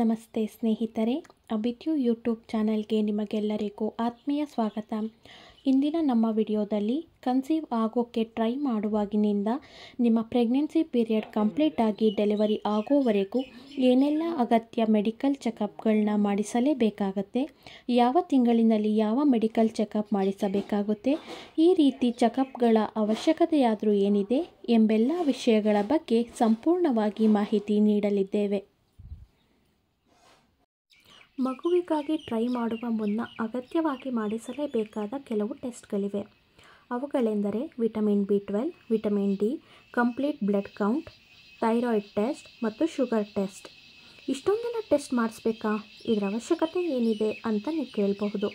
ನಮಸ್ತೆ ಸ್ನೇಹಿತರೆ ಅಬಿತ್ಯು ಯೂಟ್ಯೂಬ್ ಚಾನಲ್ಗೆ ನಿಮಗೆಲ್ಲರಿಗೂ ಆತ್ಮೀಯ ಸ್ವಾಗತ ಇಂದಿನ ನಮ್ಮ ವಿಡಿಯೋದಲ್ಲಿ ಕನ್ಸೀವ್ ಆಗೋಕ್ಕೆ ಟ್ರೈ ಮಾಡುವಾಗಿನಿಂದ ನಿಮ್ಮ ಪ್ರೆಗ್ನೆನ್ಸಿ ಪೀರಿಯಡ್ ಕಂಪ್ಲೀಟ್ ಆಗಿ ಡೆಲಿವರಿ ಆಗೋವರೆಗೂ ಏನೆಲ್ಲ ಅಗತ್ಯ ಮೆಡಿಕಲ್ ಚೆಕಪ್ಗಳನ್ನ ಮಾಡಿಸಲೇಬೇಕಾಗತ್ತೆ ಯಾವ ತಿಂಗಳಿನಲ್ಲಿ ಯಾವ ಮೆಡಿಕಲ್ ಚೆಕಪ್ ಮಾಡಿಸಬೇಕಾಗುತ್ತೆ ಈ ರೀತಿ ಚೆಕಪ್ಗಳ ಅವಶ್ಯಕತೆಯಾದರೂ ಏನಿದೆ ಎಂಬೆಲ್ಲ ವಿಷಯಗಳ ಬಗ್ಗೆ ಸಂಪೂರ್ಣವಾಗಿ ಮಾಹಿತಿ ನೀಡಲಿದ್ದೇವೆ ಮಗುವಿಗಾಗಿ ಟ್ರೈ ಮಾಡುವ ಮುನ್ನ ಅಗತ್ಯವಾಗಿ ಮಾಡಿಸಲೇಬೇಕಾದ ಕೆಲವು ಟೆಸ್ಟ್ಗಳಿವೆ ಅವುಗಳೆಂದರೆ vitamin B twelve vitamin D complete blood count thyroid test ಮತ್ತು ಶುಗರ್ ಟೆಸ್ಟ್ ಇಷ್ಟೊಂದೆಲ್ಲ ಟೆಸ್ಟ್ ಮಾಡಿಸ್ಬೇಕಾ ಇದರ ಅವಶ್ಯಕತೆ ಏನಿದೆ ಅಂತ ನೀವು ಕೇಳಬಹುದು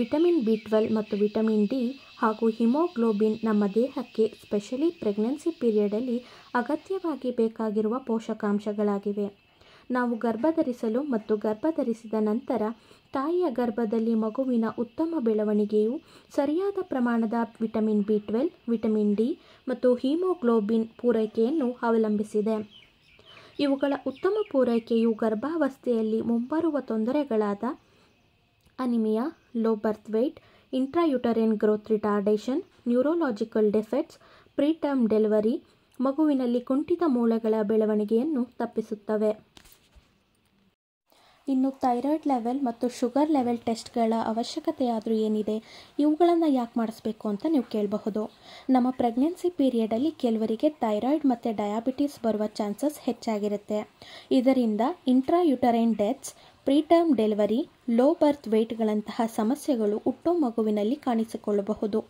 ವಿಟಮಿನ್ ಬಿ ಟ್ವೆಲ್ ಮತ್ತು ವಿಟಮಿನ್ ಡಿ ಹಾಗೂ ಹಿಮೋಗ್ಲೋಬಿನ್ ನಮ್ಮ ದೇಹಕ್ಕೆ ಸ್ಪೆಷಲಿ ಪ್ರೆಗ್ನೆನ್ಸಿ ಪೀರಿಯಡಲ್ಲಿ ಅಗತ್ಯವಾಗಿ ಬೇಕಾಗಿರುವ ಪೋಷಕಾಂಶಗಳಾಗಿವೆ ನಾವು ಗರ್ಭಧರಿಸಲು ಮತ್ತು ಗರ್ಭಧರಿಸಿದ ನಂತರ ತಾಯಿಯ ಗರ್ಭದಲ್ಲಿ ಮಗುವಿನ ಉತ್ತಮ ಬೆಳವಣಿಗೆಯು ಸರಿಯಾದ ಪ್ರಮಾಣದ vitamin B twelve vitamin D ಮತ್ತು ಹೀಮೋಗ್ಲೋಬಿನ್ ಪೂರೈಕೆಯನ್ನು ಅವಲಂಬಿಸಿದೆ ಇವುಗಳ ಉತ್ತಮ ಪೂರೈಕೆಯು ಗರ್ಭಾವಸ್ಥೆಯಲ್ಲಿ ಮುಂಬರುವ ತೊಂದರೆಗಳಾದ anaemia low birth weight intrauterine growth retardation neurological defects preterm delivery ಮಗುವಿನಲ್ಲಿ ಕುಂಠಿತ ಮೂಳೆಗಳ ಬೆಳವಣಿಗೆಯನ್ನು ತಪ್ಪಿಸುತ್ತವೆ ಇನ್ನು ಥೈರಾಯ್ಡ್ ಲೆವೆಲ್ ಮತ್ತು ಶುಗರ್ ಲೆವೆಲ್ ಟೆಸ್ಟ್ಗಳ ಅವಶ್ಯಕತೆ ಆದರೂ ಏನಿದೆ ಇವುಗಳನ್ನು ಯಾಕೆ ಮಾಡಿಸ್ಬೇಕು ಅಂತ ನೀವು ಕೇಳಬಹುದು ನಮ್ಮ ಪ್ರೆಗ್ನೆನ್ಸಿ ಪೀರಿಯಡಲ್ಲಿ ಕೆಲವರಿಗೆ ಥೈರಾಯ್ಡ್ ಮತ್ತು ಡಯಾಬಿಟೀಸ್ ಬರುವ ಚಾನ್ಸಸ್ ಹೆಚ್ಚಾಗಿರುತ್ತೆ ಇದರಿಂದ intrauterine deaths preterm delivery low birth ವೆಯ್ಟ್ಗಳಂತಹ ಸಮಸ್ಯೆಗಳು ಹುಟ್ಟೋ ಮಗುವಿನಲ್ಲಿ ಕಾಣಿಸಿಕೊಳ್ಳಬಹುದು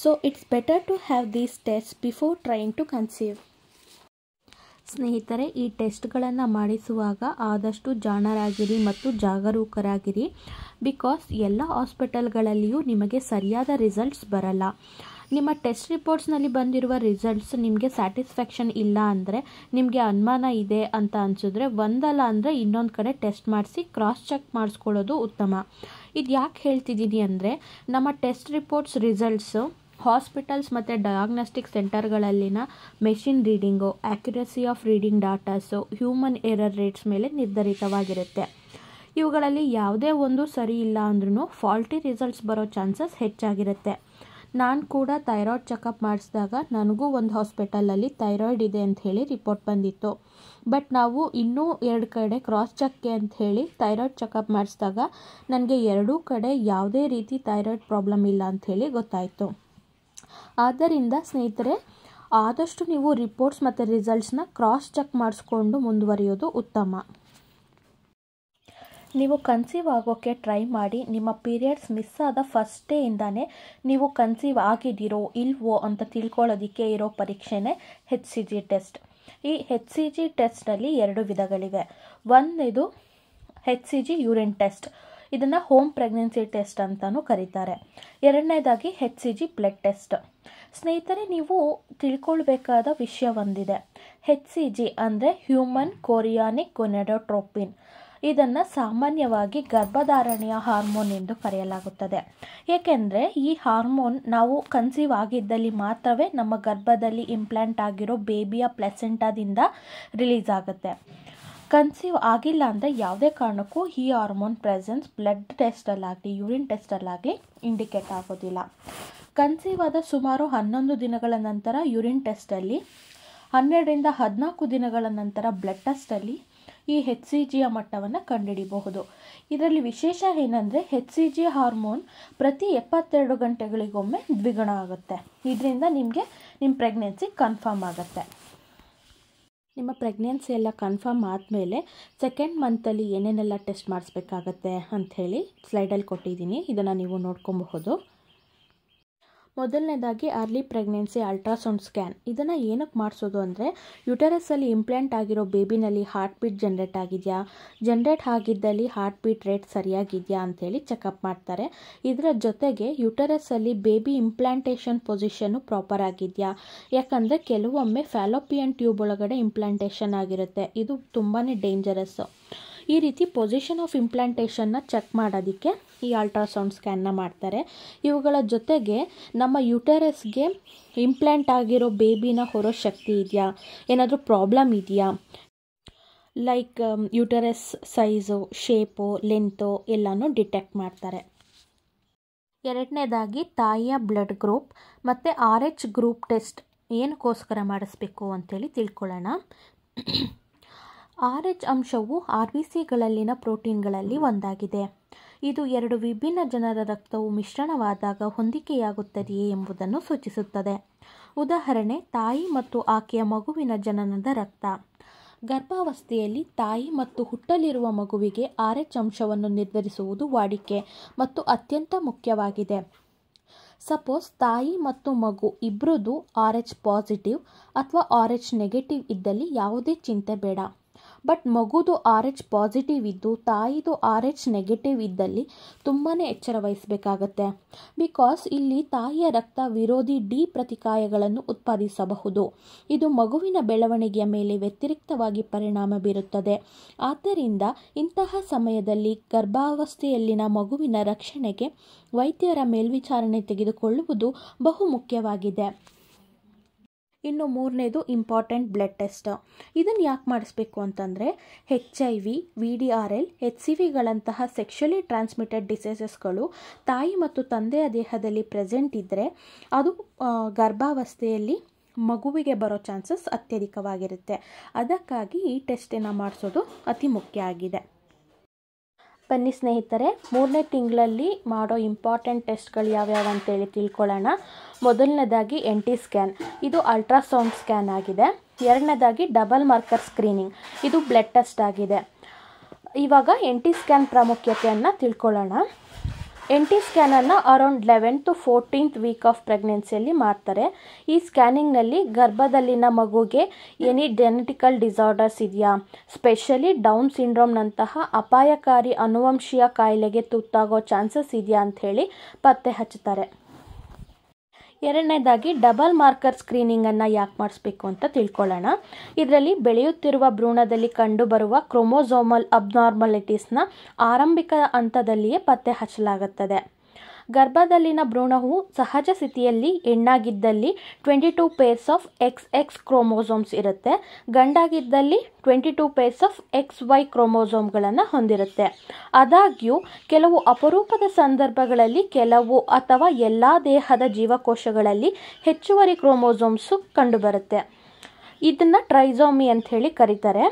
so it's better to have these test before trying to conceive ಸ್ನೇಹಿತರೆ ಈ ಟೆಸ್ಟ್ಗಳನ್ನು ಮಾಡಿಸುವಾಗ ಆದಷ್ಟು ಜಾಣರಾಗಿರಿ ಮತ್ತು ಜಾಗರೂಕರಾಗಿರಿ ಬಿಕಾಸ್ ಎಲ್ಲ ಹಾಸ್ಪಿಟಲ್ಗಳಲ್ಲಿಯೂ ನಿಮಗೆ ಸರಿಯಾದ ರಿಸಲ್ಟ್ಸ್ ಬರಲ್ಲ ನಿಮ್ಮ ಟೆಸ್ಟ್ ರಿಪೋರ್ಟ್ಸ್ನಲ್ಲಿ ಬಂದಿರುವ ರಿಸಲ್ಟ್ಸ್ ನಿಮಗೆ ಸ್ಯಾಟಿಸ್ಫ್ಯಾಕ್ಷನ್ ಇಲ್ಲ ಅಂದರೆ ನಿಮಗೆ ಅನುಮಾನ ಇದೆ ಅಂತ ಅನಿಸಿದ್ರೆ ಒಂದಲ್ಲ ಅಂದರೆ ಇನ್ನೊಂದು ಕಡೆ ಟೆಸ್ಟ್ ಮಾಡಿಸಿ ಕ್ರಾಸ್ ಚೆಕ್ ಮಾಡಿಸ್ಕೊಳ್ಳೋದು ಉತ್ತಮ ಇದು ಯಾಕೆ ಹೇಳ್ತಿದ್ದೀನಿ ಅಂದರೆ ನಮ್ಮ ಟೆಸ್ಟ್ ರಿಪೋರ್ಟ್ಸ್ ರಿಸಲ್ಟ್ಸು ಹಾಸ್ಪಿಟಲ್ಸ್ ಮತ್ತು ಡಯಾಗ್ನೋಸ್ಟಿಕ್ ಸೆಂಟರ್ಗಳಲ್ಲಿನ machine reading accuracy of reading datas human error rates ಮೇಲೆ ನಿರ್ಧರಿತವಾಗಿರುತ್ತೆ ಇವುಗಳಲ್ಲಿ ಯಾವುದೇ ಒಂದು ಸರಿ ಇಲ್ಲ ಅಂದ್ರೂ ಫಾಲ್ಟಿ ರಿಸಲ್ಟ್ಸ್ ಬರೋ ಚಾನ್ಸಸ್ ಹೆಚ್ಚಾಗಿರುತ್ತೆ ನಾನು ಕೂಡ ಥೈರಾಯ್ಡ್ ಚೆಕಪ್ ಮಾಡಿಸಿದಾಗ ನನಗೂ ಒಂದು ಹಾಸ್ಪಿಟಲಲ್ಲಿ ಥೈರಾಯ್ಡ್ ಇದೆ ಅಂತ ಹೇಳಿ ರಿಪೋರ್ಟ್ ಬಂದಿತ್ತು ಬಟ್ ನಾವು ಇನ್ನೂ ಎರಡು ಕಡೆ ಕ್ರಾಸ್ ಚೆಕ್ಗೆ ಅಂತ ಹೇಳಿ ಥೈರಾಯ್ಡ್ ಚೆಕಪ್ ಮಾಡಿಸಿದಾಗ ನನಗೆ ಎರಡೂ ಕಡೆ ಯಾವುದೇ ರೀತಿ ಥೈರಾಯ್ಡ್ ಪ್ರಾಬ್ಲಮ್ ಇಲ್ಲ ಅಂಥೇಳಿ ಗೊತ್ತಾಯಿತು ಆದ್ದರಿಂದ ಸ್ನೇಹಿತರೆ ಆದಷ್ಟು ನೀವು ರಿಪೋರ್ಟ್ಸ್ ಮತ್ತು ರಿಸಲ್ಟ್ಸ್ನ ಕ್ರಾಸ್ ಚೆಕ್ ಮಾಡಿಸ್ಕೊಂಡು ಮುಂದುವರಿಯೋದು ಉತ್ತಮ ನೀವು ಕನ್ಸೀವ್ ಆಗೋಕ್ಕೆ ಟ್ರೈ ಮಾಡಿ ನಿಮ್ಮ ಪೀರಿಯಡ್ಸ್ ಮಿಸ್ ಆದ ಫಸ್ಟ್ ಡೇಯಿಂದಾನೇ ನೀವು ಕನ್ಸೀವ್ ಆಗಿದ್ದೀರೋ ಇಲ್ವೋ ಅಂತ ತಿಳ್ಕೊಳ್ಳೋದಕ್ಕೆ ಇರೋ ಪರೀಕ್ಷೆನೇ ಹೆಚ್ ಸಿ ಜಿ ಟೆಸ್ಟ್ ಈ ಹೆಚ್ ಸಿ ಜಿ ಟೆಸ್ಟ್ನಲ್ಲಿ ಎರಡು ವಿಧಗಳಿವೆ ಇದು H C G urine test ಇದನ್ನು ಹೋಮ್ ಪ್ರೆಗ್ನೆನ್ಸಿ ಟೆಸ್ಟ್ ಅಂತಲೂ ಕರೀತಾರೆ ಎರಡನೇದಾಗಿ H C G blood test ಸ್ನೇಹಿತರೆ ನೀವು ತಿಳ್ಕೊಳ್ಬೇಕಾದ ವಿಷಯ ಒಂದಿದೆ ಹೆಚ್ ಸಿ ಜಿ ಅಂದರೆ ಹ್ಯೂಮನ್ ಕೊರಿಯಾನಿಕ್ ಗೊನೆಡೋಟ್ರೋಪಿನ್ ಇದನ್ನು ಸಾಮಾನ್ಯವಾಗಿ ಗರ್ಭಧಾರಣೆಯ ಹಾರ್ಮೋನ್ ಎಂದು ಕರೆಯಲಾಗುತ್ತದೆ ಏಕೆಂದರೆ ಈ ಹಾರ್ಮೋನ್ ನಾವು ಕನ್ಸೀವ್ ಆಗಿದ್ದಲ್ಲಿ ಮಾತ್ರವೇ ನಮ್ಮ ಗರ್ಭದಲ್ಲಿ ಇಂಪ್ಲಾಂಟ್ ಆಗಿರೋ ಬೇಬಿಯ ಪ್ಲೆಸೆಂಟಾದಿಂದ ರಿಲೀಸ್ ಆಗುತ್ತೆ ಕನ್ಸೀವ್ ಆಗಿಲ್ಲ ಅಂದರೆ ಯಾವುದೇ ಕಾರಣಕ್ಕೂ ಈ ಹಾರ್ಮೋನ್ ಪ್ರೆಸೆನ್ಸ್ ಬ್ಲಡ್ ಟೆಸ್ಟಲ್ಲಾಗಲಿ ಯೂರಿನ್ ಟೆಸ್ಟಲ್ಲಾಗಲಿ ಇಂಡಿಕೇಟ್ ಆಗೋದಿಲ್ಲ ಕನ್ಸೀವ್ ಆದ ಸುಮಾರು ಹನ್ನೊಂದು ದಿನಗಳ ನಂತರ ಯುರಿನ್ ಟೆಸ್ಟಲ್ಲಿ ಹನ್ನೆರಡರಿಂದ ಹದಿನಾಲ್ಕು ದಿನಗಳ ನಂತರ ಬ್ಲಡ್ ಟೆಸ್ಟಲ್ಲಿ ಈ ಹೆಚ್ ಸಿ ಜಿಯ ಮಟ್ಟವನ್ನು ಕಂಡುಹಿಡಿಬಹುದು ಇದರಲ್ಲಿ ವಿಶೇಷ ಏನಂದರೆ ಹೆಚ್ ಸಿ ಜಿ ಹಾರ್ಮೋನ್ ಪ್ರತಿ ಎಪ್ಪತ್ತೆರಡು ಗಂಟೆಗಳಿಗೊಮ್ಮೆ ದ್ವಿಗುಣ ಆಗುತ್ತೆ ಇದರಿಂದ ನಿಮಗೆ ನಿಮ್ಮ ಪ್ರೆಗ್ನೆನ್ಸಿ ಕನ್ಫರ್ಮ್ ಆಗುತ್ತೆ ನಿಮ್ಮ ಪ್ರೆಗ್ನೆನ್ಸಿ ಎಲ್ಲ ಕನ್ಫರ್ಮ್ ಆದಮೇಲೆ ಸೆಕೆಂಡ್ ಮಂತಲ್ಲಿ ಏನೇನೆಲ್ಲ ಟೆಸ್ಟ್ ಮಾಡಿಸ್ಬೇಕಾಗತ್ತೆ ಅಂಥೇಳಿ ಸ್ಲೈಡಲ್ಲಿ ಕೊಟ್ಟಿದ್ದೀನಿ ಇದನ್ನು ನೀವು ನೋಡ್ಕೊಬಹುದು ಮೊದಲನೇದಾಗಿ ಅರ್ಲಿ ಪ್ರೆಗ್ನೆನ್ಸಿ ಅಲ್ಟ್ರಾಸೌಂಡ್ ಸ್ಕ್ಯಾನ್ ಇದನ್ನು ಏನಕ್ಕೆ ಮಾಡಿಸೋದು ಅಂದರೆ ಯುಟರಸಲ್ಲಿ ಇಂಪ್ಲ್ಯಾಂಟ್ ಆಗಿರೋ ಬೇಬಿನಲ್ಲಿ ಹಾರ್ಟ್ ಬೀಟ್ ಜನ್ರೇಟ್ ಆಗಿದೆಯಾ ಜನ್ರೇಟ್ ಆಗಿದ್ದಲ್ಲಿ ಹಾರ್ಟ್ ಬೀಟ್ ರೇಟ್ ಸರಿಯಾಗಿದೆಯಾ ಅಂಥೇಳಿ ಚೆಕಪ್ ಮಾಡ್ತಾರೆ ಇದರ ಜೊತೆಗೆ ಯುಟರಸಲ್ಲಿ ಬೇಬಿ ಇಂಪ್ಲ್ಯಾಂಟೇಷನ್ ಪೊಸಿಷನ್ನು ಪ್ರಾಪರ್ ಆಗಿದೆಯಾ ಯಾಕಂದರೆ ಕೆಲವೊಮ್ಮೆ ಫ್ಯಾಲೋಪಿಯನ್ ಟ್ಯೂಬ್ ಒಳಗಡೆ ಇಂಪ್ಲ್ಯಾಂಟೇಷನ್ ಆಗಿರುತ್ತೆ ಇದು ತುಂಬಾ ಡೇಂಜರಸ್ಸು ಈ ರೀತಿ ಪೊಸಿಷನ್ ಆಫ್ ಇಂಪ್ಲಾಂಟೇಷನ್ನ ಚೆಕ್ ಮಾಡೋದಕ್ಕೆ ಈ ಅಲ್ಟ್ರಾಸೌಂಡ್ ಸ್ಕ್ಯಾನ್ನ ಮಾಡ್ತಾರೆ ಇವುಗಳ ಜೊತೆಗೆ ನಮ್ಮ ಯುಟೆರಸ್ಗೆ ಇಂಪ್ಲಾಂಟ್ ಆಗಿರೋ ಬೇಬಿನ ಹೊರೋ ಶಕ್ತಿ ಇದೆಯಾ ಏನಾದರೂ ಪ್ರಾಬ್ಲಮ್ ಇದೆಯಾ like uterus size shape length ಎಲ್ಲನೂ ಡಿಟೆಕ್ಟ್ ಮಾಡ್ತಾರೆ ಎರಡನೇದಾಗಿ ತಾಯಿಯ ಬ್ಲಡ್ ಗ್ರೂಪ್ ಮತ್ತು ಆರ್ ಎಚ್ ಗ್ರೂಪ್ ಟೆಸ್ಟ್ ಏನಕ್ಕೋಸ್ಕರ ಮಾಡಿಸ್ಬೇಕು ಅಂಥೇಳಿ ತಿಳ್ಕೊಳ್ಳೋಣ ಆರ್ ಎಚ್ ಅಂಶವು ಆರ್ ಬಿ ಸಿಗಳಲ್ಲಿನ ಪ್ರೋಟೀನ್ಗಳಲ್ಲಿ ಒಂದಾಗಿದೆ ಇದು ಎರಡು ವಿಭಿನ್ನ ಜನರ ರಕ್ತವು ಮಿಶ್ರಣವಾದಾಗ ಹೊಂದಿಕೆಯಾಗುತ್ತದೆಯೇ ಎಂಬುದನ್ನು ಸೂಚಿಸುತ್ತದೆ ಉದಾಹರಣೆ ತಾಯಿ ಮತ್ತು ಆಕೆಯ ಮಗುವಿನ ಜನನದ ರಕ್ತ ಗರ್ಭಾವಸ್ಥೆಯಲ್ಲಿ ತಾಯಿ ಮತ್ತು ಹುಟ್ಟಲಿರುವ ಮಗುವಿಗೆ ಆರ್ ಎಚ್ ಅಂಶವನ್ನು ನಿರ್ಧರಿಸುವುದು ವಾಡಿಕೆ ಮತ್ತು ಅತ್ಯಂತ ಮುಖ್ಯವಾಗಿದೆ ಸಪೋಸ್ ತಾಯಿ ಮತ್ತು ಮಗು ಇಬ್ಬರದು ಆರ್ ಎಚ್ ಪಾಸಿಟಿವ್ ಅಥವಾ ಆರ್ ಎಚ್ ನೆಗೆಟಿವ್ ಇದ್ದಲ್ಲಿ ಯಾವುದೇ ಚಿಂತೆ ಬೇಡ ಬಟ್ ಮಗುದು ಆರ್ ಎಚ್ ಪಾಸಿಟಿವ್ ಇದ್ದು ತಾಯಿದು ಆರ್ ಎಚ್ ನೆಗೆಟಿವ್ ಇದ್ದಲ್ಲಿ ತುಂಬಾ ಎಚ್ಚರ ವಹಿಸಬೇಕಾಗತ್ತೆ ಬಿಕಾಸ್ ಇಲ್ಲಿ ತಾಯಿಯ ರಕ್ತ ವಿರೋಧಿ ಡಿ ಪ್ರತಿಕಾಯಗಳನ್ನು ಉತ್ಪಾದಿಸಬಹುದು ಇದು ಮಗುವಿನ ಬೆಳವಣಿಗೆಯ ಮೇಲೆ ವ್ಯತಿರಿಕ್ತವಾಗಿ ಪರಿಣಾಮ ಬೀರುತ್ತದೆ ಆದ್ದರಿಂದ ಇಂತಹ ಸಮಯದಲ್ಲಿ ಗರ್ಭಾವಸ್ಥೆಯಲ್ಲಿನ ಮಗುವಿನ ರಕ್ಷಣೆಗೆ ವೈದ್ಯರ ಮೇಲ್ವಿಚಾರಣೆ ತೆಗೆದುಕೊಳ್ಳುವುದು ಬಹುಮುಖ್ಯವಾಗಿದೆ ಇನ್ನು ಮೂರನೇದು ಇಂಪಾರ್ಟೆಂಟ್ ಬ್ಲಡ್ ಟೆಸ್ಟ್ ಇದನ್ನು ಯಾಕೆ ಮಾಡಿಸ್ಬೇಕು ಅಂತಂದರೆ H I V V D R L H C ವಿಗಳಂತಹ ಸೆಕ್ಷುಲಿ ಟ್ರಾನ್ಸ್ಮಿಟೆಡ್ ಡಿಸೀಸಸ್ಗಳು ತಾಯಿ ಮತ್ತು ತಂದೆಯ ದೇಹದಲ್ಲಿ ಪ್ರೆಸೆಂಟ್ ಇದ್ದರೆ ಅದು ಗರ್ಭಾವಸ್ಥೆಯಲ್ಲಿ ಮಗುವಿಗೆ ಬರೋ ಚಾನ್ಸಸ್ ಅತ್ಯಧಿಕವಾಗಿರುತ್ತೆ ಅದಕ್ಕಾಗಿ ಈ ಟೆಸ್ಟನ್ನು ಮಾಡಿಸೋದು ಅತಿ ಮುಖ್ಯ ಆಗಿದೆ ಬನ್ನಿ ಸ್ನೇಹಿತರೆ ಮೂರನೇ ತಿಂಗಳಲ್ಲಿ ಮಾಡೋ ಇಂಪಾರ್ಟೆಂಟ್ ಟೆಸ್ಟ್ಗಳು ಯಾವ್ಯಾವ ಅಂತೇಳಿ ತಿಳ್ಕೊಳ್ಳೋಣ ಮೊದಲನೇದಾಗಿ ಎನ್ ಟಿ ಸ್ಕ್ಯಾನ್ ಇದು ಅಲ್ಟ್ರಾಸೌಂಡ್ ಸ್ಕ್ಯಾನ್ ಆಗಿದೆ ಎರಡನೇದಾಗಿ ಡಬಲ್ ಮಾರ್ಕರ್ ಸ್ಕ್ರೀನಿಂಗ್ ಇದು ಬ್ಲಡ್ ಟೆಸ್ಟ್ ಆಗಿದೆ ಇವಾಗ ಎನ್ ಟಿ ಸ್ಕ್ಯಾನ್ ಪ್ರಾಮುಖ್ಯತೆಯನ್ನು ತಿಳ್ಕೊಳ್ಳೋಣ ಎನ್ ಟಿ ಸ್ಕ್ಯಾನನ್ನು around eleven to fourteenth week of ಪ್ರೆಗ್ನೆನ್ಸಿಯಲ್ಲಿ ಮಾಡ್ತಾರೆ ಈ ಸ್ಕ್ಯಾನಿಂಗ್ನಲ್ಲಿ ಗರ್ಭದಲ್ಲಿನ ಮಗುಗೆ ಎನಿ ಜೆನೆಟಿಕಲ್ ಡಿಸಾರ್ಡರ್ಸ್ ಇದೆಯಾ ಸ್ಪೆಷಲಿ ಡೌನ್ ಸಿಂಡ್ರೋಮ್ನಂತಹ ಅಪಾಯಕಾರಿ ಅನುವಂಶೀಯ ಕಾಯಿಲೆಗೆ ತುತ್ತಾಗೋ ಚಾನ್ಸಸ್ ಇದೆಯಾ ಅಂಥೇಳಿ ಪತ್ತೆ ಹಚ್ಚುತ್ತಾರೆ ಎರಡನೇದಾಗಿ ಡಬಲ್ ಮಾರ್ಕರ್ ಸ್ಕ್ರೀನಿಂಗನ್ನು ಯಾಕೆ ಮಾಡಿಸ್ಬೇಕು ಅಂತ ತಿಳ್ಕೊಳ್ಳೋಣ ಇದರಲ್ಲಿ ಬೆಳೆಯುತ್ತಿರುವ ಭ್ರೂಣದಲ್ಲಿ ಕಂಡುಬರುವ ಕ್ರೊಮೊಸೋಮಲ್ ಅಬ್ನಾರ್ಮಾಲಿಟೀಸ್ನ ಆರಂಭಿಕ ಹಂತದಲ್ಲಿಯೇ ಪತ್ತೆ ಹಚ್ಚಲಾಗುತ್ತದೆ ಗರ್ಭದಲ್ಲಿನ ಭ್ರೂಣವು ಸಹಜ ಸ್ಥಿತಿಯಲ್ಲಿ ಹೆಣ್ಣಾಗಿದ್ದಲ್ಲಿ twenty two pairs of X X chromosomes ಇರುತ್ತೆ ಗಂಡಾಗಿದ್ದಲ್ಲಿ twenty two pairs of X Y ಕ್ರೋಮೋಸೋಮ್ಗಳನ್ನು ಹೊಂದಿರುತ್ತೆ ಆದಾಗ್ಯೂ ಕೆಲವು ಅಪರೂಪದ ಸಂದರ್ಭಗಳಲ್ಲಿ ಕೆಲವು ಅಥವಾ ಎಲ್ಲ ದೇಹದ ಜೀವಕೋಶಗಳಲ್ಲಿ ಹೆಚ್ಚುವರಿ ಕ್ರೋಮೋಸೋಮ್ಸು ಕಂಡುಬರುತ್ತೆ ಇದನ್ನು ಟ್ರೈಸೋಮಿ ಅಂತ ಹೇಳಿ ಕರೀತಾರೆ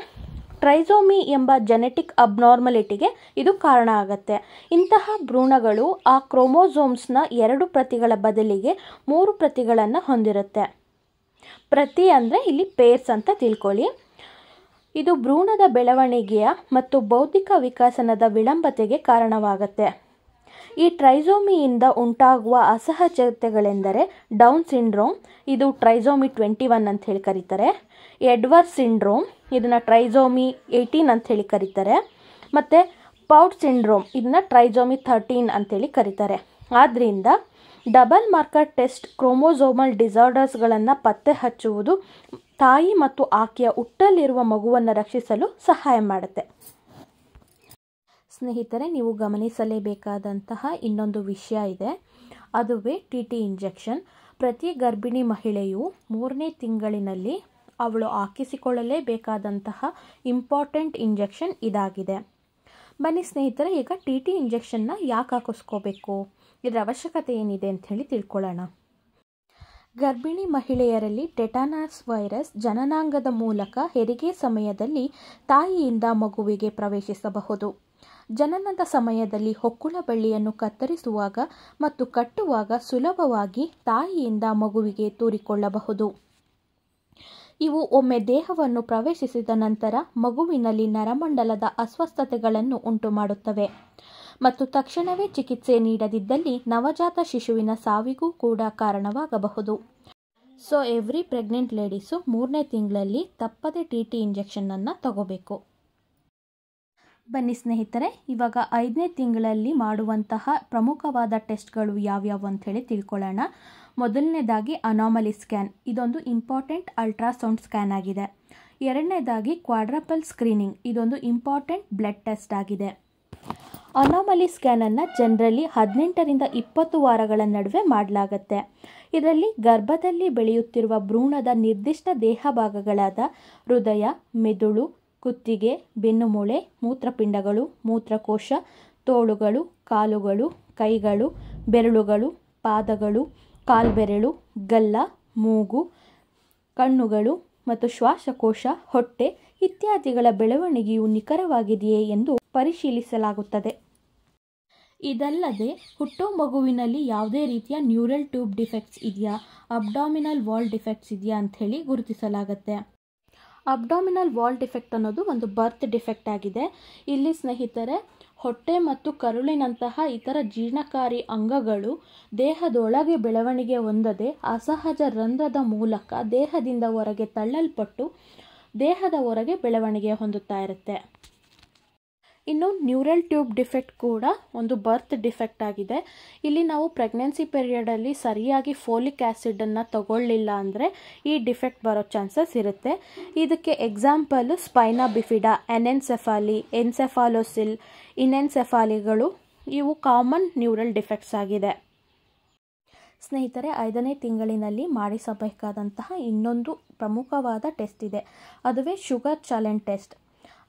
ಟ್ರೈಸೋಮಿ ಎಂಬ ಜೆನೆಟಿಕ್ ಅಬ್ನಾರ್ಮಲಿಟಿಗೆ ಇದು ಕಾರಣ ಆಗುತ್ತೆ ಇಂತಹ ಭ್ರೂಣಗಳು ಆ ಕ್ರೋಮೋಸೋಮ್ಸ್ನ ಎರಡು ಪ್ರತಿಗಳ ಬದಲಿಗೆ ಮೂರು ಪ್ರತಿಗಳನ್ನು ಹೊಂದಿರುತ್ತೆ ಪ್ರತಿ ಅಂದರೆ ಇಲ್ಲಿ ಪೇರ್ಸ್ ಅಂತ ತಿಳ್ಕೊಳ್ಳಿ ಇದು ಭ್ರೂಣದ ಬೆಳವಣಿಗೆಯ ಮತ್ತು ಬೌದ್ಧಿಕ ವಿಕಸನದ ವಿಳಂಬತೆಗೆ ಕಾರಣವಾಗುತ್ತೆ ಈ ಟ್ರೈಸೋಮಿಯಿಂದ ಉಂಟಾಗುವ ಅಸಹಜತೆಗಳೆಂದರೆ ಡೌನ್ ಸಿಂಡ್ರೋಮ್ ಇದು ಟ್ರೈಸೋಮಿ ಟ್ವೆಂಟಿ ಒನ್ ಅಂತ ಹೇಳಿ ಕರೀತಾರೆ ಎಡ್ವರ್ಡ್ ಸಿಂಡ್ರೋಮ್ ಇದನ್ನು ಟ್ರೈಜೋಮಿ ಏಯ್ಟೀನ್ ಅಂಥೇಳಿ ಕರೀತಾರೆ ಮತ್ತು ಪೌಟ್ ಸಿಂಡ್ರೋಮ್ ಇದನ್ನು ಟ್ರೈಜೋಮಿ ಥರ್ಟೀನ್ ಅಂಥೇಳಿ ಕರೀತಾರೆ ಆದ್ದರಿಂದ ಡಬಲ್ ಮಾರ್ಕರ್ ಟೆಸ್ಟ್ ಕ್ರೋಮೋಸೋಮಲ್ ಡಿಸಾರ್ಡರ್ಸ್ಗಳನ್ನು ಪತ್ತೆ ಹಚ್ಚುವುದು ತಾಯಿ ಮತ್ತು ಆಕೆಯ ಹುಟ್ಟಲ್ಲಿರುವ ಮಗುವನ್ನು ರಕ್ಷಿಸಲು ಸಹಾಯ ಮಾಡುತ್ತೆ ಸ್ನೇಹಿತರೆ ನೀವು ಗಮನಿಸಲೇಬೇಕಾದಂತಹ ಇನ್ನೊಂದು ವಿಷಯ ಇದೆ ಅದುವೇ ಟಿ ಟಿ ಇಂಜೆಕ್ಷನ್ ಪ್ರತಿ ಗರ್ಭಿಣಿ ಮಹಿಳೆಯು ಮೂರನೇ ತಿಂಗಳಿನಲ್ಲಿ ಅವಳು ಹಾಕಿಸಿಕೊಳ್ಳಲೇಬೇಕಾದಂತಹ ಇಂಪಾರ್ಟೆಂಟ್ ಇಂಜೆಕ್ಷನ್ ಇದಾಗಿದೆ ಬನ್ನಿ ಸ್ನೇಹಿತರೆ ಈಗ ಟಿ ಟಿ ಇಂಜೆಕ್ಷನ್ನ ಯಾಕೆ ಹಾಕಿಸ್ಕೋಬೇಕು ಇದರ ಅವಶ್ಯಕತೆ ಏನಿದೆ ಅಂಥೇಳಿ ತಿಳ್ಕೊಳ್ಳೋಣ ಗರ್ಭಿಣಿ ಮಹಿಳೆಯರಲ್ಲಿ ಟೆಟಾನಾಸ್ ವೈರಸ್ ಜನನಾಂಗದ ಮೂಲಕ ಹೆರಿಗೆ ಸಮಯದಲ್ಲಿ ತಾಯಿಯಿಂದ ಮಗುವಿಗೆ ಪ್ರವೇಶಿಸಬಹುದು ಜನನದ ಸಮಯದಲ್ಲಿ ಹೊಕ್ಕುಳ ಬಳ್ಳಿಯನ್ನು ಕತ್ತರಿಸುವಾಗ ಮತ್ತು ಕಟ್ಟುವಾಗ ಸುಲಭವಾಗಿ ತಾಯಿಯಿಂದ ಮಗುವಿಗೆ ತೂರಿಕೊಳ್ಳಬಹುದು ಇವು ಒಮ್ಮೆ ದೇಹವನ್ನು ಪ್ರವೇಶಿಸಿದ ನಂತರ ಮಗುವಿನಲ್ಲಿ ನರಮಂಡಲದ ಅಸ್ವಸ್ಥತೆಗಳನ್ನು ಉಂಟುಮಾಡುತ್ತವೆ ಮತ್ತು ತಕ್ಷಣವೇ ಚಿಕಿತ್ಸೆ ನೀಡದಿದ್ದಲ್ಲಿ ನವಜಾತ ಶಿಶುವಿನ ಸಾವಿಗೂ ಕೂಡ ಕಾರಣವಾಗಬಹುದು ಸೊ ಎವ್ರಿ ಪ್ರೆಗ್ನೆಂಟ್ ಲೇಡೀಸು ಮೂರನೇ ತಿಂಗಳಲ್ಲಿ ತಪ್ಪದೇ ಟಿ ಟಿ ಇಂಜೆಕ್ಷನನ್ನು ತಗೋಬೇಕು ಬನ್ನಿ ಸ್ನೇಹಿತರೆ ಇವಾಗ ಐದನೇ ತಿಂಗಳಲ್ಲಿ ಮಾಡುವಂತಹ ಪ್ರಮುಖವಾದ ಟೆಸ್ಟ್ಗಳು ಯಾವ್ಯಾವು ಹೇಳಿ ತಿಳ್ಕೊಳ್ಳೋಣ ಮೊದಲನೇದಾಗಿ ಅನಾಮಲಿ ಸ್ಕ್ಯಾನ್ ಇದೊಂದು ಇಂಪಾರ್ಟೆಂಟ್ ಅಲ್ಟ್ರಾಸೌಂಡ್ ಸ್ಕ್ಯಾನ್ ಆಗಿದೆ ಎರಡನೇದಾಗಿ ಕ್ವಾಡ್ರಪಲ್ ಸ್ಕ್ರೀನಿಂಗ್ ಇದೊಂದು ಇಂಪಾರ್ಟೆಂಟ್ ಬ್ಲಡ್ ಟೆಸ್ಟ್ ಆಗಿದೆ ಅನಾಮಲಿ ಸ್ಕ್ಯಾನನ್ನು ಜನರಲ್ಲಿ ಹದಿನೆಂಟರಿಂದ ಇಪ್ಪತ್ತು ವಾರಗಳ ನಡುವೆ ಮಾಡಲಾಗುತ್ತೆ ಇದರಲ್ಲಿ ಗರ್ಭದಲ್ಲಿ ಬೆಳೆಯುತ್ತಿರುವ ಭ್ರೂಣದ ನಿರ್ದಿಷ್ಟ ದೇಹ ಭಾಗಗಳಾದ ಹೃದಯ ಮೆದುಳು ಕುತ್ತಿಗೆ ಬೆನ್ನುಮೂಳೆ ಮೂತ್ರಪಿಂಡಗಳು ಮೂತ್ರಕೋಶ ತೋಳುಗಳು ಕಾಲುಗಳು ಕೈಗಳು ಬೆರಳುಗಳು ಪಾದಗಳು ಕಾಲ್ಬೆರಳು ಗಲ್ಲ ಮೂಗು ಕಣ್ಣುಗಳು ಮತ್ತು ಶ್ವಾಸಕೋಶ ಹೊಟ್ಟೆ ಇತ್ಯಾದಿಗಳ ಬೆಳವಣಿಗೆಯು ನಿಖರವಾಗಿದೆಯೇ ಎಂದು ಪರಿಶೀಲಿಸಲಾಗುತ್ತದೆ ಇದಲ್ಲದೆ ಹುಟ್ಟೋ ಮಗುವಿನಲ್ಲಿ ಯಾವುದೇ ರೀತಿಯ ನ್ಯೂರಲ್ ಟ್ಯೂಬ್ ಡಿಫೆಕ್ಟ್ಸ್ ಇದೆಯಾ ಅಬ್ಡಾಮಿನಲ್ ವಾಲ್ ಡಿಫೆಕ್ಟ್ಸ್ ಇದೆಯಾ ಹೇಳಿ ಗುರುತಿಸಲಾಗುತ್ತೆ ಅಬ್ಡಾಮಿನಲ್ ವಾಲ್ ಡಿಫೆಕ್ಟ್ ಅನ್ನೋದು ಒಂದು ಬರ್ತ್ ಡಿಫೆಕ್ಟ್ ಆಗಿದೆ ಇಲ್ಲಿ ಸ್ನೇಹಿತರೆ ಹೊಟ್ಟೆ ಮತ್ತು ಕರುಳಿನಂತಹ ಇತರ ಜೀರ್ಣಕಾರಿ ಅಂಗಗಳು ದೇಹದೊಳಗೆ ಬೆಳವಣಿಗೆ ಹೊಂದದೆ ಅಸಹಜ ರಂಧ್ರದ ಮೂಲಕ ದೇಹದಿಂದ ಹೊರಗೆ ತಳ್ಳಲ್ಪಟ್ಟು ದೇಹದ ಹೊರಗೆ ಬೆಳವಣಿಗೆ ಹೊಂದುತ್ತಾ ಇರುತ್ತೆ ಇನ್ನು ನ್ಯೂರಲ್ ಟ್ಯೂಬ್ ಡಿಫೆಕ್ಟ್ ಕೂಡ ಒಂದು ಬರ್ತ್ ಡಿಫೆಕ್ಟ್ ಆಗಿದೆ ಇಲ್ಲಿ ನಾವು ಪ್ರೆಗ್ನೆನ್ಸಿ ಪೀರಿಯಡಲ್ಲಿ ಸರಿಯಾಗಿ ಫೋಲಿಕ್ ಆ್ಯಸಿಡನ್ನು ತಗೊಳ್ಳಿಲ್ಲ ಅಂದರೆ ಈ ಡಿಫೆಕ್ಟ್ ಬರೋ ಚಾನ್ಸಸ್ ಇರುತ್ತೆ ಇದಕ್ಕೆ ಎಕ್ಸಾಂಪಲ್ ಸ್ಪೈನಾ ಬಿಫಿಡಾ ಎನೆನ್ಸೆಫಾಲಿ ಎನ್ಸೆಫಾಲೋಸಿಲ್ ಸೆಫಾಲಿಗಳು ಇವು ಕಾಮನ್ ನ್ಯೂರಲ್ ಡಿಫೆಕ್ಟ್ಸ್ ಆಗಿದೆ ಸ್ನೇಹಿತರೆ ಐದನೇ ತಿಂಗಳಿನಲ್ಲಿ ಮಾಡಿಸಬೇಕಾದಂತಹ ಇನ್ನೊಂದು ಪ್ರಮುಖವಾದ ಟೆಸ್ಟ್ ಇದೆ ಅದುವೇ ಶುಗರ್ ಚಾಲೆಂಜ್ ಟೆಸ್ಟ್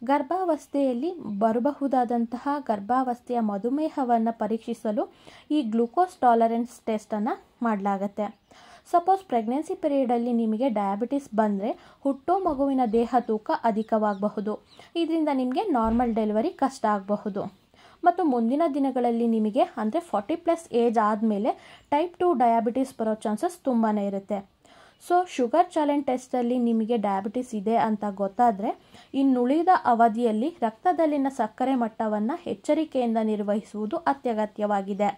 ಗರ್ಭಾವಸ್ಥೆಯಲ್ಲಿ ಬರಬಹುದಾದಂತಹ ಗರ್ಭಾವಸ್ಥೆಯ ಮಧುಮೇಹವನ್ನು ಪರೀಕ್ಷಿಸಲು ಈ ಗ್ಲುಕೋಸ್ ಟಾಲರೆನ್ಸ್ ಟೆಸ್ಟನ್ನು ಮಾಡಲಾಗತ್ತೆ ಸಪೋಸ್ ಪ್ರೆಗ್ನೆನ್ಸಿ ಪೀರಿಯಡಲ್ಲಿ ನಿಮಗೆ ಡಯಾಬಿಟಿಸ್ ಬಂದರೆ ಹುಟ್ಟೋ ಮಗುವಿನ ದೇಹ ತೂಕ ಅಧಿಕವಾಗಬಹುದು ಇದರಿಂದ ನಿಮಗೆ ನಾರ್ಮಲ್ ಡೆಲಿವರಿ ಕಷ್ಟ ಆಗಬಹುದು ಮತ್ತು ಮುಂದಿನ ದಿನಗಳಲ್ಲಿ ನಿಮಗೆ ಅಂದರೆ ಫಾರ್ಟಿ ಪ್ಲಸ್ ಏಜ್ ಆದಮೇಲೆ ಟೈಪ್ ಟು ಡಯಾಬಿಟಿಸ್ ಬರೋ ಚಾನ್ಸಸ್ ತುಂಬಾ ಇರುತ್ತೆ ಸೊ ಶುಗರ್ ಚಾಲೆಂಜ್ ಟೆಸ್ಟಲ್ಲಿ ನಿಮಗೆ ಡಯಾಬಿಟಿಸ್ ಇದೆ ಅಂತ ಗೊತ್ತಾದರೆ ಇನ್ನುಳಿದ ಅವಧಿಯಲ್ಲಿ ರಕ್ತದಲ್ಲಿನ ಸಕ್ಕರೆ ಮಟ್ಟವನ್ನು ಎಚ್ಚರಿಕೆಯಿಂದ ನಿರ್ವಹಿಸುವುದು ಅತ್ಯಗತ್ಯವಾಗಿದೆ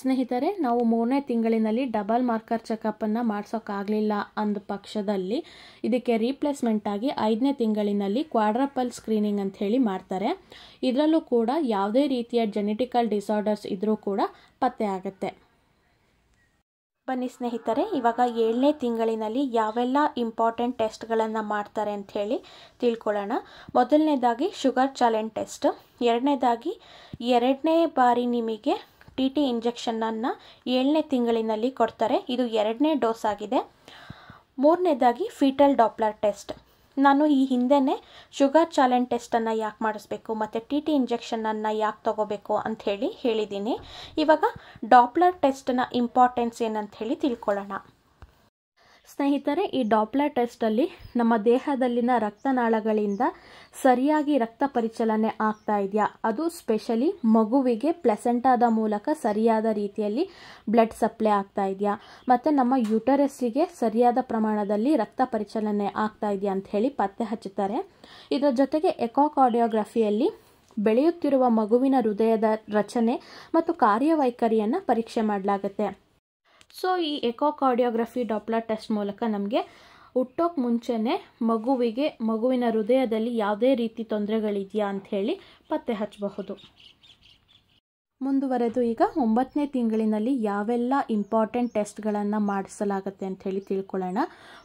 ಸ್ನೇಹಿತರೆ ನಾವು ಮೂರನೇ ತಿಂಗಳಿನಲ್ಲಿ ಡಬಲ್ ಮಾರ್ಕರ್ ಚೆಕಪ್ಪನ್ನು ಮಾಡಿಸೋಕ್ಕಾಗಲಿಲ್ಲ ಅಂದ ಪಕ್ಷದಲ್ಲಿ ಇದಕ್ಕೆ ರೀಪ್ಲೇಸ್ಮೆಂಟಾಗಿ ಐದನೇ ತಿಂಗಳಿನಲ್ಲಿ ಕ್ವಾಡ್ರಪಲ್ ಸ್ಕ್ರೀನಿಂಗ್ ಅಂತ ಹೇಳಿ ಮಾಡ್ತಾರೆ ಇದರಲ್ಲೂ ಕೂಡ ಯಾವುದೇ ರೀತಿಯ ಜೆನೆಟಿಕಲ್ ಡಿಸಾರ್ಡರ್ಸ್ ಇದ್ದರೂ ಕೂಡ ಪತ್ತೆ ಆಗುತ್ತೆ ಬನ್ನಿ ಸ್ನೇಹಿತರೆ ಇವಾಗ ಏಳನೇ ತಿಂಗಳಿನಲ್ಲಿ ಯಾವೆಲ್ಲ ಇಂಪಾರ್ಟೆಂಟ್ ಟೆಸ್ಟ್ಗಳನ್ನು ಮಾಡ್ತಾರೆ ಅಂಥೇಳಿ ತಿಳ್ಕೊಳ್ಳೋಣ ಮೊದಲನೇದಾಗಿ ಶುಗರ್ ಚಾಲೆಂಜ್ ಟೆಸ್ಟ್ ಎರಡನೇದಾಗಿ ಎರಡನೇ ಬಾರಿ ನಿಮಗೆ ಟಿ ಟಿ ಇಂಜೆಕ್ಷನನ್ನು ಏಳನೇ ತಿಂಗಳಿನಲ್ಲಿ ಕೊಡ್ತಾರೆ ಇದು ಎರಡನೇ ಡೋಸ್ ಆಗಿದೆ ಮೂರನೇದಾಗಿ ಫೀಟಲ್ ಡಾಪ್ಲರ್ ಟೆಸ್ಟ್ ನಾನು ಈ ಹಿಂದೆನೇ ಶುಗರ್ ಚಾಲೆಂಜ್ ಟೆಸ್ಟನ್ನು ಯಾಕೆ ಮಾಡಿಸ್ಬೇಕು ಮತ್ತು ಟಿ ಟಿ ಇಂಜೆಕ್ಷನನ್ನು ಯಾಕೆ ತೊಗೋಬೇಕು ಅಂಥೇಳಿ ಹೇಳಿದ್ದೀನಿ ಇವಾಗ ಡಾಪ್ಲರ್ ಟೆಸ್ಟ್ನ ಇಂಪಾರ್ಟೆನ್ಸ್ ಏನಂತ ಹೇಳಿ ತಿಳ್ಕೊಳ್ಳೋಣ ಸ್ನೇಹಿತರೆ ಈ ಡಾಪ್ಲರ್ ಟೆಸ್ಟಲ್ಲಿ ನಮ್ಮ ದೇಹದಲ್ಲಿನ ರಕ್ತನಾಳಗಳಿಂದ ಸರಿಯಾಗಿ ರಕ್ತ ಪರಿಚಲನೆ ಆಗ್ತಾ ಇದೆಯಾ ಅದು ಸ್ಪೆಷಲಿ ಮಗುವಿಗೆ ಪ್ಲೆಸೆಂಟಾದ ಮೂಲಕ ಸರಿಯಾದ ರೀತಿಯಲ್ಲಿ ಬ್ಲಡ್ ಸಪ್ಲೈ ಆಗ್ತಾ ಇದೆಯಾ ಮತ್ತು ನಮ್ಮ ಯುಟರಸ್ಸಿಗೆ ಸರಿಯಾದ ಪ್ರಮಾಣದಲ್ಲಿ ರಕ್ತ ಪರಿಚಲನೆ ಆಗ್ತಾ ಇದೆಯಾ ಅಂತ ಹೇಳಿ ಪತ್ತೆ ಹಚ್ಚುತ್ತಾರೆ ಇದರ ಜೊತೆಗೆ ಎಕೋಕಾರ್ಡಿಯೋಗ್ರಫಿಯಲ್ಲಿ ಬೆಳೆಯುತ್ತಿರುವ ಮಗುವಿನ ಹೃದಯದ ರಚನೆ ಮತ್ತು ಕಾರ್ಯವೈಖರಿಯನ್ನು ಪರೀಕ್ಷೆ ಮಾಡಲಾಗುತ್ತೆ ಸೊ ಈ ಎಕೋಕಾರ್ಡಿಯೋಗ್ರಫಿ ಡಾಪ್ಲರ್ ಟೆಸ್ಟ್ ಮೂಲಕ ನಮಗೆ ಹುಟ್ಟೋಕೆ ಮುಂಚೆನೇ ಮಗುವಿಗೆ ಮಗುವಿನ ಹೃದಯದಲ್ಲಿ ಯಾವುದೇ ರೀತಿ ತೊಂದರೆಗಳಿದೆಯಾ ಹೇಳಿ ಪತ್ತೆ ಹಚ್ಚಬಹುದು ಮುಂದುವರೆದು ಈಗ ಒಂಬತ್ತನೇ ತಿಂಗಳಿನಲ್ಲಿ ಯಾವೆಲ್ಲ ಇಂಪಾರ್ಟೆಂಟ್ ಟೆಸ್ಟ್ಗಳನ್ನು ಮಾಡಿಸಲಾಗುತ್ತೆ ಹೇಳಿ ತಿಳ್ಕೊಳ್ಳೋಣ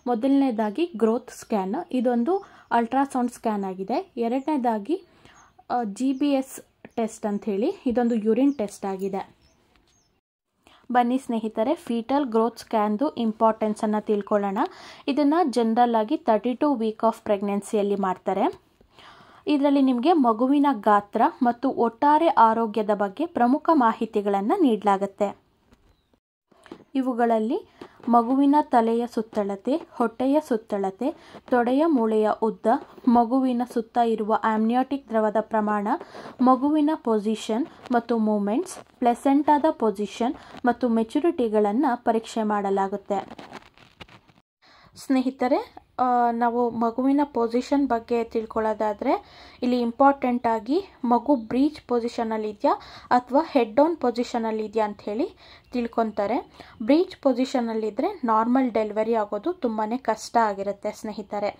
ಮೊದಲನೇದಾಗಿ ಗ್ರೋತ್ ಸ್ಕ್ಯಾನ್ ಇದೊಂದು ಅಲ್ಟ್ರಾಸೌಂಡ್ ಸ್ಕ್ಯಾನ್ ಆಗಿದೆ ಎರಡನೇದಾಗಿ ಜಿ ಬಿ ಎಸ್ ಟೆಸ್ಟ್ ಅಂಥೇಳಿ ಇದೊಂದು ಯುರಿನ್ ಟೆಸ್ಟ್ ಆಗಿದೆ ಬನ್ನಿ ಸ್ನೇಹಿತರೆ ಫೀಟಲ್ ಗ್ರೋತ್ ಸ್ಕ್ಯಾನ್ದು ಇಂಪಾರ್ಟೆನ್ಸನ್ನು ತಿಳ್ಕೊಳ್ಳೋಣ ಇದನ್ನು ಜನರಲ್ ಆಗಿ ತರ್ಟಿ ಟು ವೀಕ್ ಆಫ್ ಪ್ರೆಗ್ನೆನ್ಸಿಯಲ್ಲಿ ಮಾಡ್ತಾರೆ ಇದರಲ್ಲಿ ನಿಮಗೆ ಮಗುವಿನ ಗಾತ್ರ ಮತ್ತು ಒಟ್ಟಾರೆ ಆರೋಗ್ಯದ ಬಗ್ಗೆ ಪ್ರಮುಖ ಮಾಹಿತಿಗಳನ್ನು ನೀಡಲಾಗುತ್ತೆ ಇವುಗಳಲ್ಲಿ ಮಗುವಿನ ತಲೆಯ ಸುತ್ತಳತೆ ಹೊಟ್ಟೆಯ ಸುತ್ತಳತೆ ತೊಡೆಯ ಮೂಳೆಯ ಉದ್ದ ಮಗುವಿನ ಸುತ್ತ ಇರುವ ಆಮ್ನಿಯೋಟಿಕ್ ದ್ರವದ ಪ್ರಮಾಣ ಮಗುವಿನ ಪೊಸಿಷನ್ ಮತ್ತು ಮೂಮೆಂಟ್ಸ್ ಪ್ಲೆಸೆಂಟಾದ ಪೊಸಿಷನ್ ಮತ್ತು ಮೆಚುರಿಟಿಗಳನ್ನು ಪರೀಕ್ಷೆ ಮಾಡಲಾಗುತ್ತೆ ಸ್ನೇಹಿತರೆ ನಾವು ಮಗುವಿನ ಪೊಸಿಷನ್ ಬಗ್ಗೆ ತಿಳ್ಕೊಳ್ಳೋದಾದರೆ ಇಲ್ಲಿ ಇಂಪಾರ್ಟೆಂಟ್ ಆಗಿ ಮಗು ಬ್ರೀಚ್ ಪೊಸಿಷನಲ್ಲಿದೆಯಾ ಅಥವಾ ಹೆಡ್ ಡೌನ್ ಅಂತ ಅಂಥೇಳಿ ತಿಳ್ಕೊತಾರೆ ಬ್ರೀಚ್ ಪೊಸಿಷನಲ್ಲಿದ್ದರೆ ನಾರ್ಮಲ್ ಡೆಲಿವರಿ ಆಗೋದು ತುಂಬಾ ಕಷ್ಟ ಆಗಿರುತ್ತೆ ಸ್ನೇಹಿತರೆ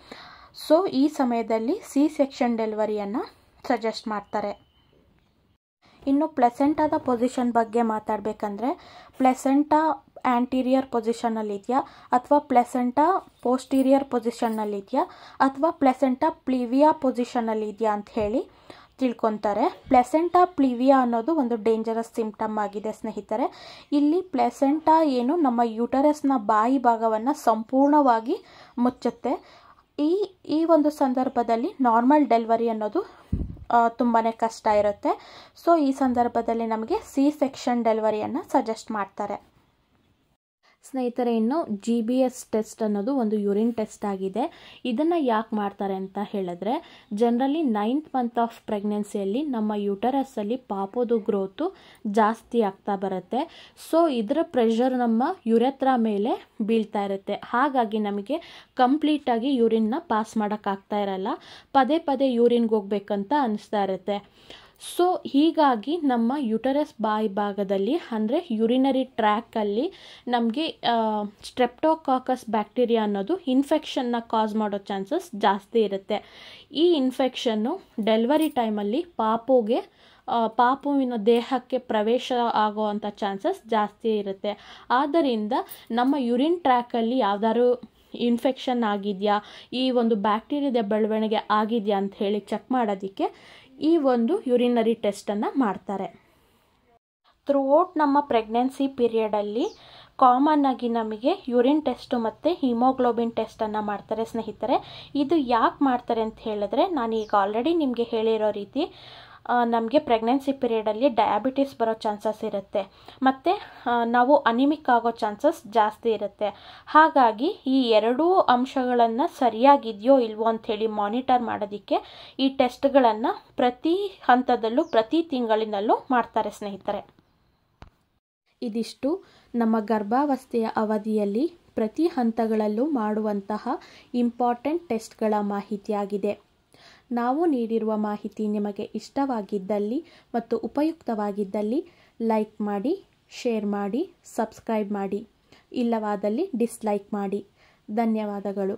ಸೊ ಈ ಸಮಯದಲ್ಲಿ ಸಿ ಸೆಕ್ಷನ್ ಡೆಲಿವರಿಯನ್ನು ಸಜೆಸ್ಟ್ ಮಾಡ್ತಾರೆ ಇನ್ನು ಪ್ಲೆಸೆಂಟಾದ ಪೊಸಿಷನ್ ಬಗ್ಗೆ ಮಾತಾಡಬೇಕಂದ್ರೆ ಪ್ಲೆಸೆಂಟಾ ಆ್ಯಂಟೀರಿಯರ್ ಪೊಸಿಷನ್ನಲ್ಲಿದೆಯಾ ಅಥವಾ ಪ್ಲೆಸೆಂಟ ಪೋಸ್ಟೀರಿಯರ್ ಪೊಸಿಷನ್ನಲ್ಲಿದೆಯಾ ಅಥವಾ ಪ್ಲೆಸೆಂಟ ಪ್ಲೀವಿಯಾ ಇದೆಯಾ ಅಂತ ಹೇಳಿ ತಿಳ್ಕೊತಾರೆ ಪ್ಲೆಸೆಂಟಾ ಪ್ಲಿವಿಯಾ ಅನ್ನೋದು ಒಂದು ಡೇಂಜರಸ್ ಸಿಂಪ್ಟಮ್ ಆಗಿದೆ ಸ್ನೇಹಿತರೆ ಇಲ್ಲಿ ಪ್ಲೆಸೆಂಟಾ ಏನು ನಮ್ಮ ಯುಟರಸ್ನ ಬಾಯಿ ಭಾಗವನ್ನು ಸಂಪೂರ್ಣವಾಗಿ ಮುಚ್ಚುತ್ತೆ ಈ ಈ ಒಂದು ಸಂದರ್ಭದಲ್ಲಿ ನಾರ್ಮಲ್ ಡೆಲಿವರಿ ಅನ್ನೋದು ತುಂಬಾ ಕಷ್ಟ ಇರುತ್ತೆ ಸೊ ಈ ಸಂದರ್ಭದಲ್ಲಿ ನಮಗೆ ಸಿ ಸೆಕ್ಷನ್ ಡೆಲಿವರಿಯನ್ನು ಸಜೆಸ್ಟ್ ಮಾಡ್ತಾರೆ ಸ್ನೇಹಿತರೆ ಇನ್ನು ಜಿ ಬಿ ಎಸ್ ಟೆಸ್ಟ್ ಅನ್ನೋದು ಒಂದು ಯೂರಿನ್ ಟೆಸ್ಟ್ ಆಗಿದೆ ಇದನ್ನು ಯಾಕೆ ಮಾಡ್ತಾರೆ ಅಂತ ಹೇಳಿದ್ರೆ ಜನರಲಿ ನೈನ್ತ್ ಮಂತ್ ಆಫ್ ಪ್ರೆಗ್ನೆನ್ಸಿಯಲ್ಲಿ ನಮ್ಮ ಯುಟರಸ್ಸಲ್ಲಿ ಪಾಪೋದು ಗ್ರೋತು ಜಾಸ್ತಿ ಆಗ್ತಾ ಬರುತ್ತೆ ಸೊ ಇದರ ಪ್ರೆಷರ್ ನಮ್ಮ ಯುರೆತ್ರ ಮೇಲೆ ಬೀಳ್ತಾ ಇರುತ್ತೆ ಹಾಗಾಗಿ ನಮಗೆ ಕಂಪ್ಲೀಟಾಗಿ ಯೂರಿನ್ನ ಪಾಸ್ ಮಾಡೋಕ್ಕಾಗ್ತಾ ಇರಲ್ಲ ಪದೇ ಪದೇ ಯೂರಿನ್ಗೆ ಹೋಗ್ಬೇಕಂತ ಅನಿಸ್ತಾ ಇರುತ್ತೆ ಸೊ ಹೀಗಾಗಿ ನಮ್ಮ ಯುಟರಸ್ ಬಾಯಿ ಭಾಗದಲ್ಲಿ ಅಂದರೆ ಯುರಿನರಿ ಟ್ರ್ಯಾಕಲ್ಲಿ ನಮಗೆ ಸ್ಟ್ರೆಪ್ಟೋಕಾಕಸ್ ಬ್ಯಾಕ್ಟೀರಿಯಾ ಅನ್ನೋದು ಇನ್ಫೆಕ್ಷನ್ನ ಕಾಸ್ ಮಾಡೋ ಚಾನ್ಸಸ್ ಜಾಸ್ತಿ ಇರುತ್ತೆ ಈ ಇನ್ಫೆಕ್ಷನ್ನು ಡೆಲಿವರಿ ಟೈಮಲ್ಲಿ ಪಾಪುಗೆ ಪಾಪುವಿನ ದೇಹಕ್ಕೆ ಪ್ರವೇಶ ಆಗೋವಂಥ ಚಾನ್ಸಸ್ ಜಾಸ್ತಿ ಇರುತ್ತೆ ಆದ್ದರಿಂದ ನಮ್ಮ ಯುರಿನ್ ಟ್ರ್ಯಾಕಲ್ಲಿ ಯಾವುದಾದ್ರು ಇನ್ಫೆಕ್ಷನ್ ಆಗಿದೆಯಾ ಈ ಒಂದು ಬ್ಯಾಕ್ಟೀರಿಯಾದ ಬೆಳವಣಿಗೆ ಆಗಿದೆಯಾ ಅಂತ ಹೇಳಿ ಚೆಕ್ ಮಾಡೋದಕ್ಕೆ ಈ ಒಂದು ಯುರಿನರಿ ಟೆಸ್ಟನ್ನು ಮಾಡ್ತಾರೆ ಥ್ರೂಔಟ್ ನಮ್ಮ ಪ್ರೆಗ್ನೆನ್ಸಿ ಪೀರಿಯಡಲ್ಲಿ ಕಾಮನ್ ಆಗಿ ನಮಗೆ ಯುರಿನ್ ಟೆಸ್ಟು ಮತ್ತು ಹಿಮೋಗ್ಲೋಬಿನ್ ಟೆಸ್ಟನ್ನು ಮಾಡ್ತಾರೆ ಸ್ನೇಹಿತರೆ ಇದು ಯಾಕೆ ಮಾಡ್ತಾರೆ ಅಂತ ಹೇಳಿದ್ರೆ ನಾನು ಈಗ ಆಲ್ರೆಡಿ ನಿಮಗೆ ಹೇಳಿರೋ ರೀತಿ ನಮಗೆ ಪ್ರೆಗ್ನೆನ್ಸಿ ಪೀರಿಯಡಲ್ಲಿ ಡಯಾಬಿಟಿಸ್ ಬರೋ ಚಾನ್ಸಸ್ ಇರುತ್ತೆ ಮತ್ತು ನಾವು ಅನಿಮಿಕ್ ಆಗೋ ಚಾನ್ಸಸ್ ಜಾಸ್ತಿ ಇರುತ್ತೆ ಹಾಗಾಗಿ ಈ ಎರಡೂ ಅಂಶಗಳನ್ನು ಸರಿಯಾಗಿದೆಯೋ ಇಲ್ವೋ ಅಂಥೇಳಿ ಮಾನಿಟರ್ ಮಾಡೋದಕ್ಕೆ ಈ ಟೆಸ್ಟ್ಗಳನ್ನು ಪ್ರತಿ ಹಂತದಲ್ಲೂ ಪ್ರತಿ ತಿಂಗಳಿನಲ್ಲೂ ಮಾಡ್ತಾರೆ ಸ್ನೇಹಿತರೆ ಇದಿಷ್ಟು ನಮ್ಮ ಗರ್ಭಾವಸ್ಥೆಯ ಅವಧಿಯಲ್ಲಿ ಪ್ರತಿ ಹಂತಗಳಲ್ಲೂ ಮಾಡುವಂತಹ ಇಂಪಾರ್ಟೆಂಟ್ ಟೆಸ್ಟ್ಗಳ ಮಾಹಿತಿಯಾಗಿದೆ ನಾವು ನೀಡಿರುವ ಮಾಹಿತಿ ನಿಮಗೆ ಇಷ್ಟವಾಗಿದ್ದಲ್ಲಿ ಮತ್ತು ಉಪಯುಕ್ತವಾಗಿದ್ದಲ್ಲಿ ಲೈಕ್ ಮಾಡಿ ಶೇರ್ ಮಾಡಿ ಸಬ್ಸ್ಕ್ರೈಬ್ ಮಾಡಿ ಇಲ್ಲವಾದಲ್ಲಿ ಡಿಸ್ಲೈಕ್ ಮಾಡಿ ಧನ್ಯವಾದಗಳು